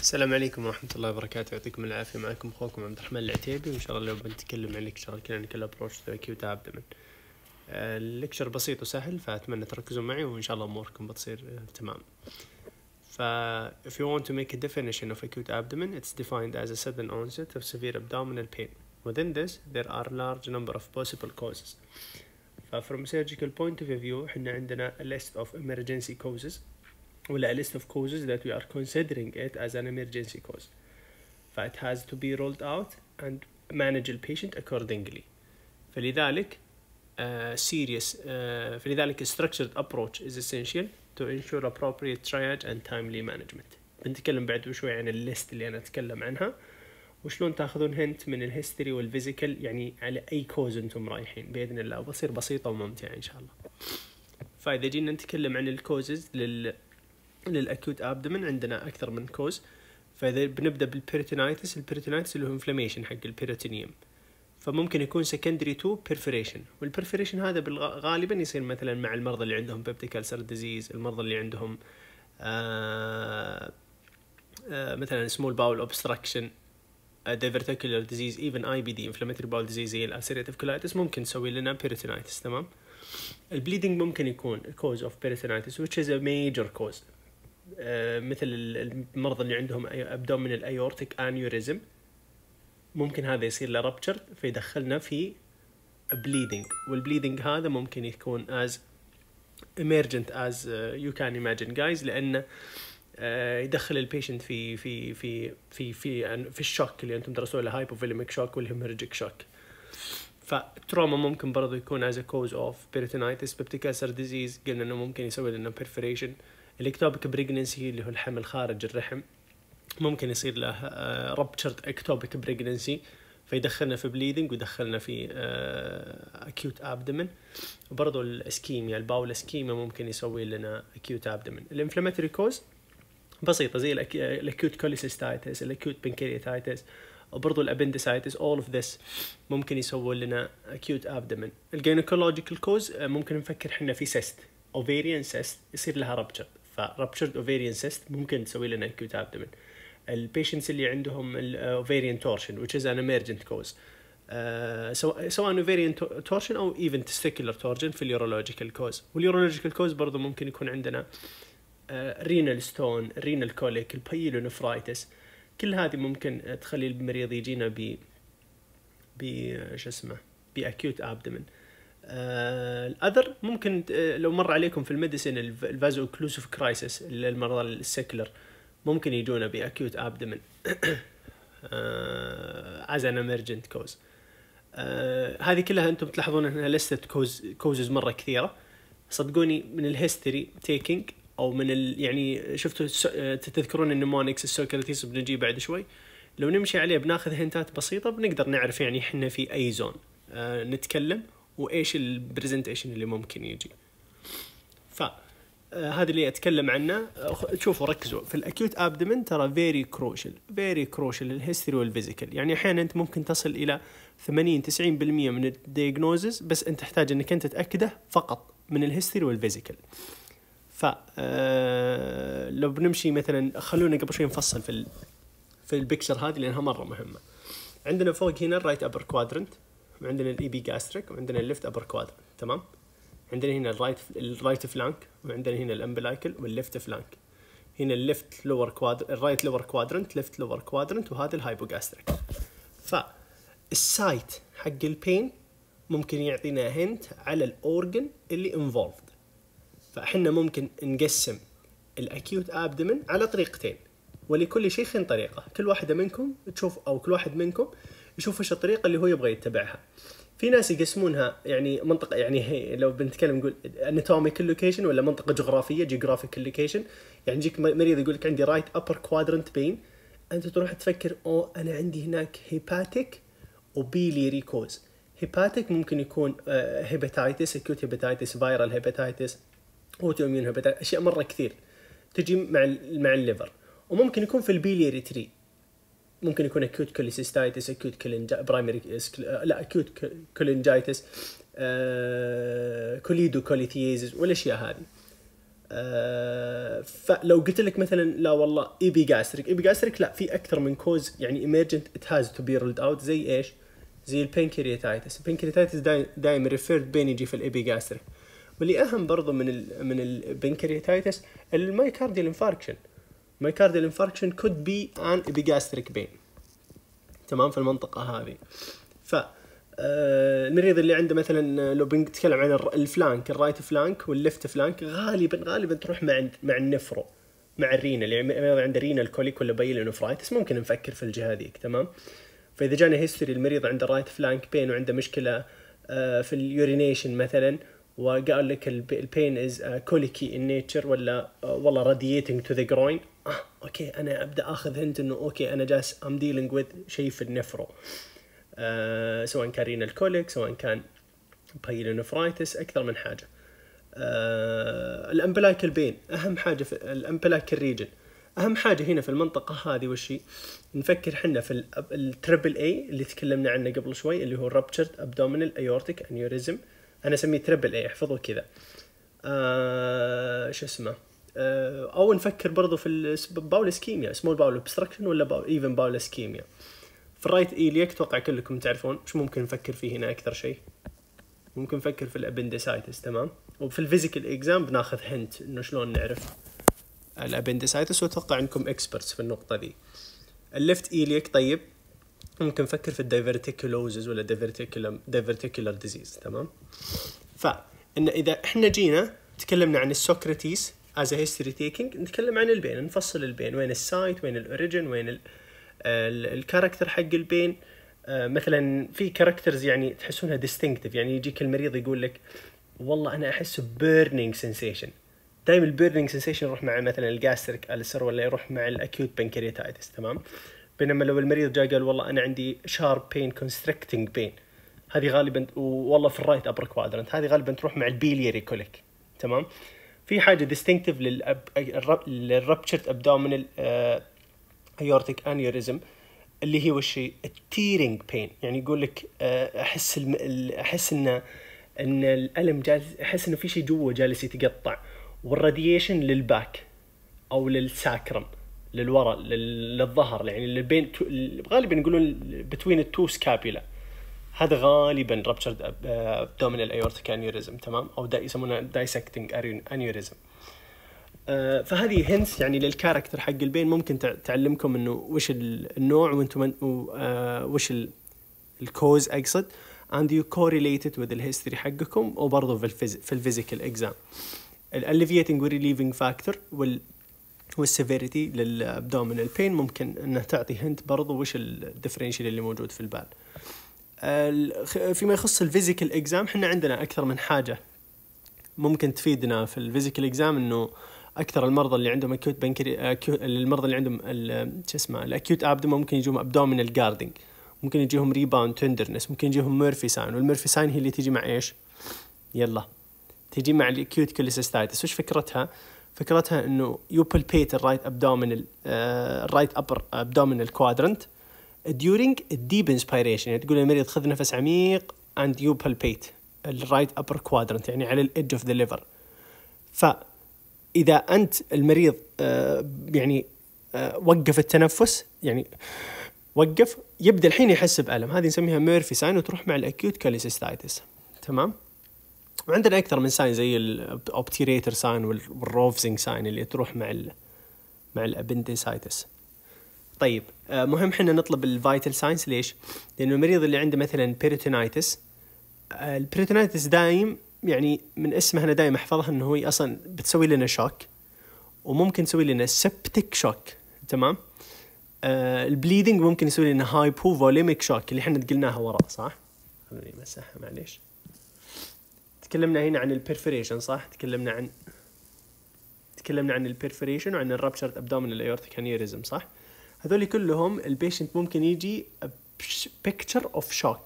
السلام عليكم ورحمة الله وبركاته يعطيكم العافية معكم أخوكم عبد الرحمن العتيبي وإن شاء الله اليوم بنتكلم عن لكشر كلينيكال كل أبروش تو أكيوت أبدمن اللكشر آه، بسيط وسهل فأتمنى تركزوا معي وإن شاء الله أموركم بتصير آه، تمام ف if you want to make a definition of acute abdomen it's defined as a sudden onset of severe abdominal pain within this there are large number of possible causes ف from surgical point of view احنا عندنا a list of emergency causes ولا a list of causes that we are considering it as an emergency cause فit has to be rolled out and manage the patient accordingly فلذلك uh, serious uh, فلذلك structured approach is essential to ensure appropriate triage and timely management بنتكلم بعد شوي عن الليست اللي انا اتكلم عنها وشلون تاخذون هنت من الهيستوري والفيزيكال يعني على اي كوز انتم رايحين باذن الله بصير بسيطه وممتعه ان شاء الله فاذا جينا نتكلم عن الكوزز لل للاكيوت ابدمن عندنا اكثر من كوز فاذا بنبدا بالبيريتونايتس البيريتونايتس اللي هو انفلاميشن حق البيريتونيوم فممكن يكون سكندري تو بيرفريشن والبيرفريشن هذا غالبا يصير مثلا مع المرضى اللي عندهم بيبتيك ألسر ديزيز المرضى اللي عندهم آه، آه، مثلا سمول باول اوبستراكشن ديفرتيكولر ديزيز ايفن اي بي دي انفلاماتوري باول ديزيز زي الالسيريتيف كولايتس ممكن تسوي لنا بيريتونايتس تمام البليدنج ممكن يكون كوز اوف بيريتونايتس which is a major cause آه، مثل المرضى اللي عندهم ابدومين الايورتيك انيوريزم ممكن هذا يصير له ربتشر فيدخلنا في بليدنج والبليدنج هذا ممكن يكون از emergent as آه، you can imagine guys لانه آه، يدخل البيشنت في في في في في يعني في الشوك اللي انتم درسوه له شوك والهيمرجيك شوك فالتروما ممكن برضه يكون از كوز اوف بيريتونايتس بيبتيك اسر ديزيز قلنا انه ممكن يسوي لنا بيرفريشن الاكتوبك بريجننسي اللي هو الحمل خارج الرحم ممكن يصير له ربتشرد اكتوبك بريجننسي فيدخلنا في بليدنج ويدخلنا في اكيوت ابدمن وبرضه الاسكيميا الباول اسكيميا ممكن يسوي لنا اكيوت ابدمن الانفلاماتوري كوز بسيطه زي الاكيوت كوليسيستايتس الاكيوت بنكرياتايتس وبرضه الابندسايتس اول اوف ذس ممكن يسوي لنا اكيوت ابدمن الجينيكولوجيكال كوز ممكن نفكر احنا في سيست اوفيريان سيست يصير لها ربجر فربتشرد اوفيريان سيست ممكن تسوي لنا اكيوت ابدمن البيشنتس اللي عندهم الاوفيريان تورشن which is an emergent cause آه، سواء سواء اوفيريان تورشن او ايفن تستيكولر تورشن في اليورولوجيكال كوز واليورولوجيكال كوز برضو ممكن يكون عندنا رينال ستون رينال كوليك نفرايتس كل هذه ممكن تخلي المريض يجينا ب ب شو اسمه باكيوت ابدمن آه، الاذر ممكن آه، لو مر عليكم في الميديسين الفازو اوكلوسيف كرايسيس المرضى السكلر ممكن يجونا باكيوت ابدمن از ان امرجنت كوز هذه كلها انتم تلاحظون انها لستة كوز كوزز مره كثيره صدقوني من الهيستوري تيكينج او من ال يعني شفتوا آه، تذكرون النمونكس السوكرتيس بنجيه بعد شوي لو نمشي عليه بناخذ هنتات بسيطه بنقدر نعرف يعني احنا في اي زون نتكلم وايش البرزنتيشن اللي ممكن يجي ف آه، هذا اللي اتكلم عنه آه، شوفوا ركزوا في الاكيوت ابدمن ترى فيري كروشل فيري كروشل الهيستوري والفيزيكال يعني احيانا انت ممكن تصل الى 80 90% من الدايجنوزز بس انت تحتاج انك انت تاكده فقط من الهيستوري والفيزيكال ف آه، لو بنمشي مثلا خلونا قبل شوي نفصل في ال... في البكشر هذه لانها مره مهمه عندنا فوق هنا الرايت ابر كوادرنت الاي بي جاستريك وعندنا الليفت ابر كوادرنت تمام عندنا هنا الرايت الرايت فلانك وعندنا هنا الامبلايكل والليفت فلانك هنا الليفت لور كوادر الرايت لور كوادرنت ليفت لور كوادرنت وهذا الهايبو جاستريك فالسايت حق البين ممكن يعطينا هنت على الاورجن اللي انفولفد فاحنا ممكن نقسم الاكيوت ابدمن على طريقتين ولكل شيخ طريقه كل واحده منكم تشوف او كل واحد منكم يشوف وش الطريقه اللي هو يبغى يتبعها في ناس يقسمونها يعني منطقه يعني لو بنتكلم نقول اناتوميك لوكيشن ولا منطقه جغرافيه جيوغرافيك لوكيشن يعني يجيك مريض يقول لك عندي رايت ابر كوادرنت بين انت تروح تفكر او انا عندي هناك هيباتيك وبيلي ريكوز هيباتيك ممكن يكون هيباتايتس اكيوت هيباتايتس فايرال هيباتايتس اوتو اميون هيباتايتس اشياء مره كثير تجي مع مع الليفر وممكن يكون في البيليري تري ممكن يكون اكوت كوليسيستايتس اكوت كولينجا برايمري لا اكوت كولينجايتس كوليدو كوليثيزز والاشياء هذه uh, فلو قلت لك مثلا لا والله ايبي جاستريك ايبي جاستريك لا في اكثر من كوز يعني ايمرجنت ات هاز تو بي رولد اوت زي ايش؟ زي البنكرياتايتس البنكرياتايتس دائما ريفيرد بين يجي في الايبي جاستريك واللي اهم برضه من الـ من البنكرياتايتس المايكارديال انفاركشن مايكارديال infarction could be an epigastric pain تمام في المنطقة هذه ف المريض آه، اللي عنده مثلا آه، لو بنتكلم عن الفلانك الرايت فلانك والليفت فلانك غالبا غالبا تروح مع مع النفرو مع الرينا اللي يعني عنده رينا الكوليك ولا بايلينوفرايتس ممكن نفكر في الجهه ذيك تمام فاذا جانا هيستوري المريض عنده رايت فلانك بين وعنده مشكله آه، في اليورينيشن مثلا وقال لك البين از كوليكي ان نيتشر ولا والله راديتنج تو ذا جروين اوكي انا ابدا اخذ هنت انه اوكي انا جالس ام ديلينج وذ شيء في النفرو أه سواء كان رينال كوليك سواء كان بايلونفرايتس اكثر من حاجه أه الامبلاك البين اهم حاجه في الامبلاك الريجن اهم حاجه هنا في المنطقه هذه وشي نفكر حنا في التربل اي اللي تكلمنا عنه قبل شوي اللي هو رابتشرد ابدومينال ايورتيك انيوريزم انا اسميه تربل اي احفظه كذا آه شو اسمه آه، او نفكر برضو في باول اسكيميا سمول باول اوبستراكشن ولا ايفن باول اسكيميا في الرايت ايليك اتوقع كلكم تعرفون شو ممكن نفكر فيه هنا اكثر شيء ممكن نفكر في الابندسايتس تمام وفي الفيزيكال اكزام بناخذ هنت انه شلون نعرف الابندسايتس واتوقع انكم اكسبرتس في النقطه دي الليفت ايليك طيب ممكن نفكر في الدايفرتيكولوزز ولا دايفرتيكولم دايفرتيكولر ديزيز تمام فان اذا احنا جينا تكلمنا عن السوكراتيس از هيستوري تيكينج نتكلم عن البين نفصل البين وين السايت وين الاوريجن وين الكاركتر آه، حق البين آه، مثلا في كاركترز يعني تحسونها ديستنكتيف يعني يجيك المريض يقول لك والله انا احس بيرنينج سنسيشن دائما البيرنينج سنسيشن يروح مع مثلا الجاستريك السر ولا يروح مع الاكيوت بنكرياتايتس تمام بينما لو المريض جاء قال والله انا عندي شارب بين كونستركتنج بين هذه غالبا والله في الرايت ابر كوادرنت هذه غالبا تروح مع البيليري كوليك تمام في حاجه ديستنكتيف للربتشرد ابدومينال ايورتيك انيوريزم اللي هي وش التيرنج بين يعني يقول لك آه، احس الم... احس انه ان الالم جالس احس انه في شيء جوا جالس يتقطع والراديشن للباك او للساكرم للورا للظهر يعني اللي بين غالبا يقولون بتوين التو سكابيلا هذا غالبا رابتشرد ابدومينال ايورتيك انيوريزم تمام او دا يسمونها دايسكتنج انيوريزم فهذه هنس يعني للكاركتر حق البين ممكن تعلمكم انه وش النوع وانتم آه، وش الكوز اقصد and you correlate it with الهيستوري حقكم وبرضه في الفيز في الفيزيكال اكزام الاليفيتنج وريليفنج فاكتور وال والسيفيريتي للابدومينال بين ممكن انها تعطي هنت برضه وش الدفرنشال اللي موجود في البال. فيما يخص الفيزيكال اكزام احنا عندنا اكثر من حاجه ممكن تفيدنا في الفيزيكال اكزام انه اكثر المرضى اللي عندهم اكيوت بنكري المرضى اللي عندهم شو اسمه الاكيوت ابدوم ممكن يجيهم ابدومينال جاردنج ممكن يجيهم ريباوند تندرنس ممكن يجيهم ميرفي ساين والميرفي ساين هي اللي تجي مع ايش؟ يلا تجي مع الاكيوت كوليسيستايتس وش فكرتها؟ فكرتها انه يوبلبيت الرايت ابدومينال الرايت ابر ابدومينال كوادرنت during deep inspiration يعني تقول للمريض خذ نفس عميق and you palpate right upper quadrant يعني على edge of the liver فإذا أنت المريض آه، يعني آه، وقف التنفس يعني وقف يبدا الحين يحس بالم هذه نسميها ميرفي ساين وتروح مع الاكيوت كاليسيستايتس تمام وعندنا اكثر من ساين زي الاوبتيريتر ساين والروفزنج ساين اللي تروح مع الـ مع الابنديسايتس طيب آه، مهم حنا نطلب الفايتال ساينس ليش؟ لأنه المريض اللي عنده مثلا بيريتونايتس آه، البيريتونايتس دايم يعني من اسمها أنا دايم أحفظها أنه هو أصلا بتسوي لنا شوك وممكن تسوي لنا سبتك شوك تمام؟ آه، البليدنج ممكن يسوي لنا هايبو فوليميك شوك اللي احنا قلناها وراء صح؟ خليني امسحها معليش تكلمنا هنا عن البرفريشن صح؟ تكلمنا عن تكلمنا عن البرفريشن وعن الرابشرد ابدومينال ايورتيك هنيريزم صح؟ هذول كلهم البيشنت ممكن يجي بيكتشر اوف شوك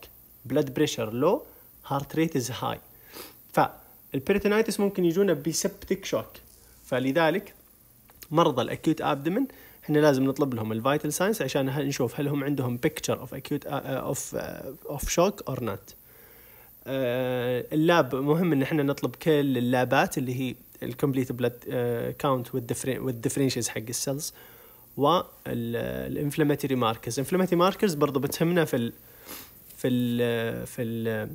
بلاد بريشر لو هارت ريت از هاي فالبيريتونايتس ممكن يجونا بسبتك شوك فلذلك مرضى الاكيوت ابدمن احنا لازم نطلب لهم الفايتال ساينس عشان نشوف هل هم عندهم بيكتشر اوف اكيوت اوف اوف شوك اور نوت اللاب مهم ان احنا نطلب كل اللابات اللي هي الكومبليت بلاد كاونت والديفرنشز حق السيلز والانفلاماتوري ماركرز الانفلاماتوري ماركرز برضو بتهمنا في الـ في الـ في, الـ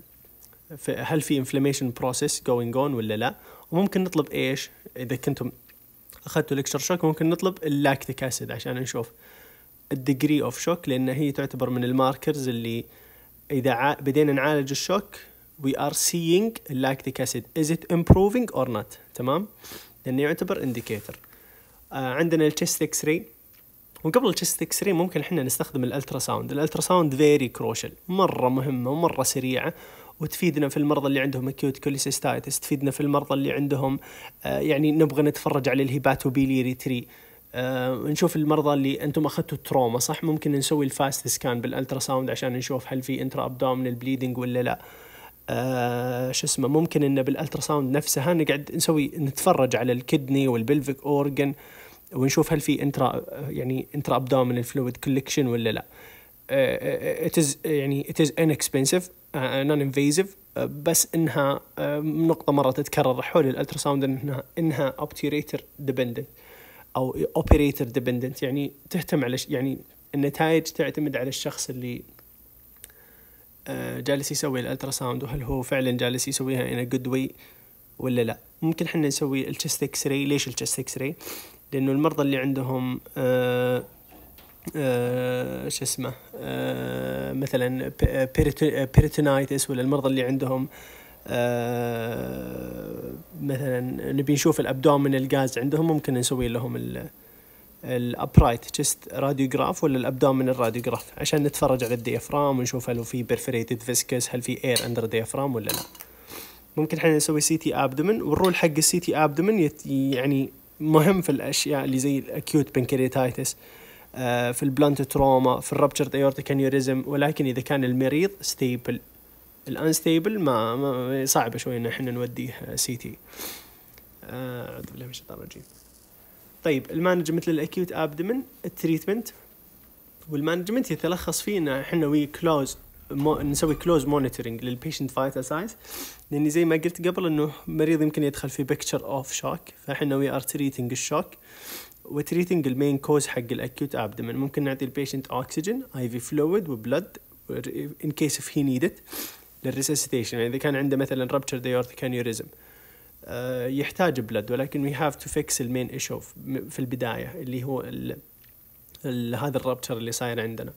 في هل في انفلاميشن بروسيس جوينج اون ولا لا وممكن نطلب ايش اذا كنتم اخذتوا ليكشر شوك ممكن نطلب اللاكتيك اسيد عشان نشوف الديجري اوف شوك لان هي تعتبر من الماركرز اللي اذا بدينا نعالج الشوك وي ار سيينج اللاكتيك اسيد از ات امبروفينج اور نوت تمام لانه يعتبر انديكيتر آه عندنا الchest اكس ray وقبل الشست اكسري ممكن احنا نستخدم الالترا ساوند الالترا ساوند فيري كروشل مره مهمه ومره سريعه وتفيدنا في المرضى اللي عندهم اكيوت كوليسيستايتس تفيدنا في المرضى اللي عندهم آه، يعني نبغى نتفرج على الهيباتوبيليري تري آه نشوف المرضى اللي انتم اخذتوا تروما صح ممكن نسوي الفاست سكان بالالترا ساوند عشان نشوف هل في انترا ابدومينال بليدنج ولا لا آه شو اسمه ممكن انه بالالترا ساوند نفسها نقعد نسوي نتفرج على الكدني والبلفيك اورجن آه ونشوف هل في انترا يعني انترا ابدومينال فلويد كولكشن ولا لا اتز uh, يعني اتز ان اكسبنسيف نون انفيزيف بس انها uh, نقطه مره تتكرر حول الالتراساوند انها انها اوبتيريتر ديبندنت او اوبريتر ديبندنت يعني تهتم على يعني النتائج تعتمد على الشخص اللي uh, جالس يسوي الالتراساوند وهل هو فعلا جالس يسويها in a good way ولا لا ممكن احنا نسوي التشست اكس راي ليش التشست اكس راي لأنه المرضى اللي عندهم آه، آه، شو اسمه آه، مثلا بيريتونايتس ولا المرضى اللي عندهم مثلا نبي نشوف الابدومينال جاز عندهم ممكن نسوي لهم الابرايت تشست راديوجراف ولا الابدومينال راديوجراف عشان نتفرج على الديافرام ونشوف هل في بيرفريتد فيسكس هل في اير اندر ديافرام ولا لا ممكن احنا نسوي سي تي ابدومن والرول حق السي تي ابدومن يعني مهم في الاشياء اللي زي الاكيوت آه، بنكرياتايتس في البلانت تروما في الربتشر ايورتيك انيوريزم ولكن اذا كان المريض ستيبل الانستيبل ما, ما صعب شوي ان احنا نوديه سي آه، تي اعوذ آه، بالله طيب، من الشيطان الرجيم طيب المانجمنت للاكيوت ابدمن التريتمنت والمانجمنت يتلخص فيه ان احنا وي كلوز مو نسوي كلوز مونيتورنج للبيشنت فايتال سايز لاني زي ما قلت قبل انه مريض يمكن يدخل في بيكتشر اوف شوك فاحنا وي ار تريتنج الشوك وتريتنج المين كوز حق الاكيوت ابدمن ممكن نعطي البيشنت اوكسجين اي في فلويد وبلد ان كيس اف هي نيدت للريسيسيتيشن يعني اذا كان عنده مثلا ربتشر ديورتيك انيوريزم يحتاج بلد ولكن وي هاف تو فيكس المين ايشو في البدايه اللي هو ال ال هذا الربتشر اللي صاير عندنا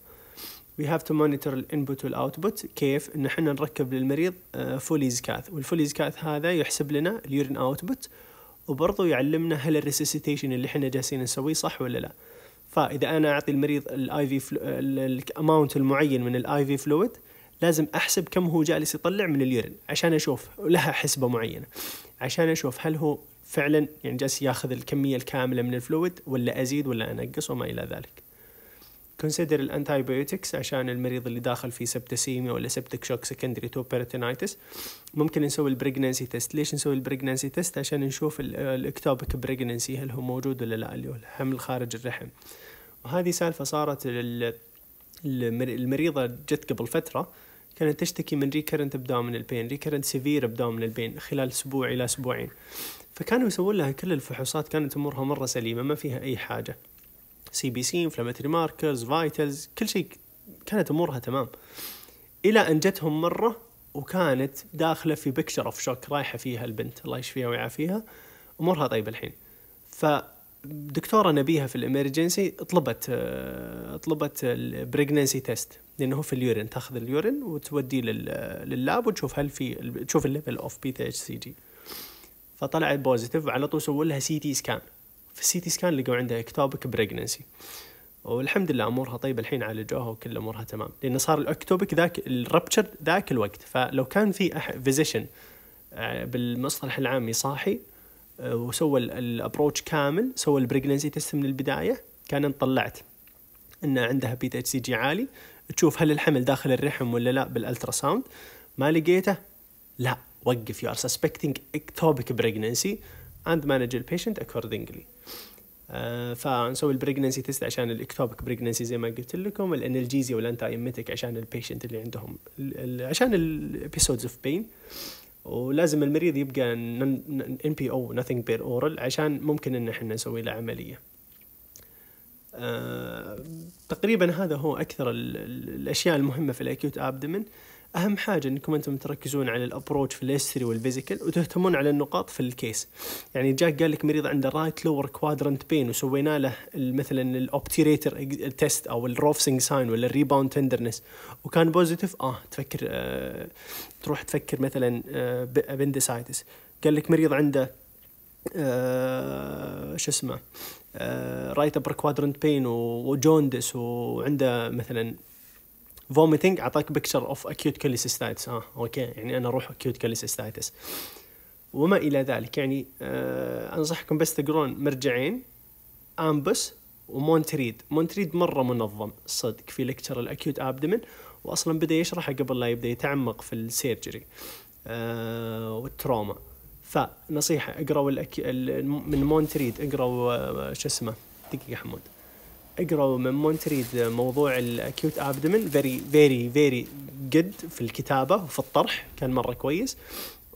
وي هاف تو مونيتور الانبوت والاوتبوت كيف ان احنا نركب للمريض فوليز كاث والفوليز كاث هذا يحسب لنا اليورين اوتبوت وبرضه يعلمنا هل الريسيسيتيشن اللي احنا جالسين نسويه صح ولا لا فاذا انا اعطي المريض الاي في الاماونت المعين من الاي في فلويد لازم احسب كم هو جالس يطلع من اليورين عشان اشوف لها حسبه معينه عشان اشوف هل هو فعلا يعني جالس ياخذ الكميه الكامله من الفلويد ولا ازيد ولا انقص وما الى ذلك كونسيدر الانتيبيوتكس عشان المريض اللي داخل في سبتسيميا ولا سبتك شوك سكندري تو بيريتونايتس ممكن نسوي البريجننسي تيست ليش نسوي البريجننسي تيست عشان نشوف الاكتوبك بريجننسي هل هو موجود ولا لا اللي هو الحمل خارج الرحم وهذه سالفه صارت المريضه جت قبل فتره كانت تشتكي من ريكرنت ابدومينال بين ريكرنت سيفير ابدومينال بين خلال اسبوع الى اسبوعين فكانوا يسوون لها كل الفحوصات كانت امورها مره سليمه ما فيها اي حاجه سي بي سي انفلاماتري ماركرز فايتلز كل شيء كانت امورها تمام الى ان جتهم مره وكانت داخله في بكشر اوف شوك رايحه فيها البنت الله يشفيها ويعافيها امورها طيبه الحين ف دكتورة نبيها في الامرجنسي طلبت آه، طلبت البريجنسي تيست لانه هو في اليورين تاخذ اليورين وتوديه لللاب وتشوف هل في تشوف الليفل اوف بي تي اتش سي جي فطلعت بوزيتيف على طول سووا لها سي تي سكان في السيتي سكان لقوا عندها اكتوبك بريجننسي والحمد لله امورها طيبه الحين عالجوها وكل امورها تمام لانه صار الاكتوبك ذاك الربتشر ذاك الوقت فلو كان في فيزيشن آه، بالمصطلح العامي صاحي آه، وسوى الابروتش كامل سوى البريجننسي تيست من البدايه كان طلعت ان عندها بي اتش سي جي عالي تشوف هل الحمل داخل الرحم ولا لا بالالترا ساوند ما لقيته لا وقف يو ار سسبكتنج اكتوبك بريجننسي and manage the patient accordingly فنسوي البريجننسي تيست عشان الاكتوبك بريجننسي زي ما قلت لكم الانالجيزيا والانتي ايميتيك عشان البيشنت اللي عندهم عشان الابيسودز اوف بين ولازم المريض يبقى ان بي او nothing بير اورال عشان ممكن ان احنا نسوي له عمليه آه، تقريبا هذا هو اكثر الاشياء المهمه في الاكيوت ابدمن اهم حاجه انكم انتم تركزون على الابروتش في الاستري والفيزيكال وتهتمون على النقاط في الكيس يعني جاك قال لك مريض عنده رايت لور كوادرنت بين وسوينا له مثلا الاوبتيريتر تيست او الروفسنج ساين ولا الريباوند تندرنس وكان بوزيتيف اه تفكر آه تروح تفكر مثلا آه بندسايتس قال لك مريض عنده آه، شو اسمه رايت ابر كوادرنت بين وجوندس وعنده مثلا فوميتنج اعطاك بكتشر اوف اكيوت كوليسيستايتس اه اوكي يعني انا اروح اكيوت كوليسيستايتس وما الى ذلك يعني آه انصحكم بس تقرون مرجعين امبس ومونتريد مونتريد مره منظم صدق في لكتشر الاكيوت ابدمن واصلا بدا يشرحه قبل لا يبدا يتعمق في السيرجري آه والتروما فنصيحه اقروا الأكي... من مونتريد اقروا آه، شو اسمه دقيقه حمود اقروا من مونتريد موضوع الاكيوت ابدمن فيري فيري فيري جد في الكتابه وفي الطرح كان مره كويس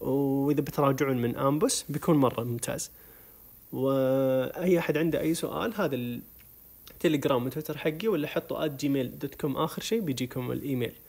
واذا بتراجعون من امبوس بيكون مره ممتاز واي احد عنده اي سؤال هذا التليجرام وتويتر حقي ولا حطوا @gmail.com اخر شيء بيجيكم الايميل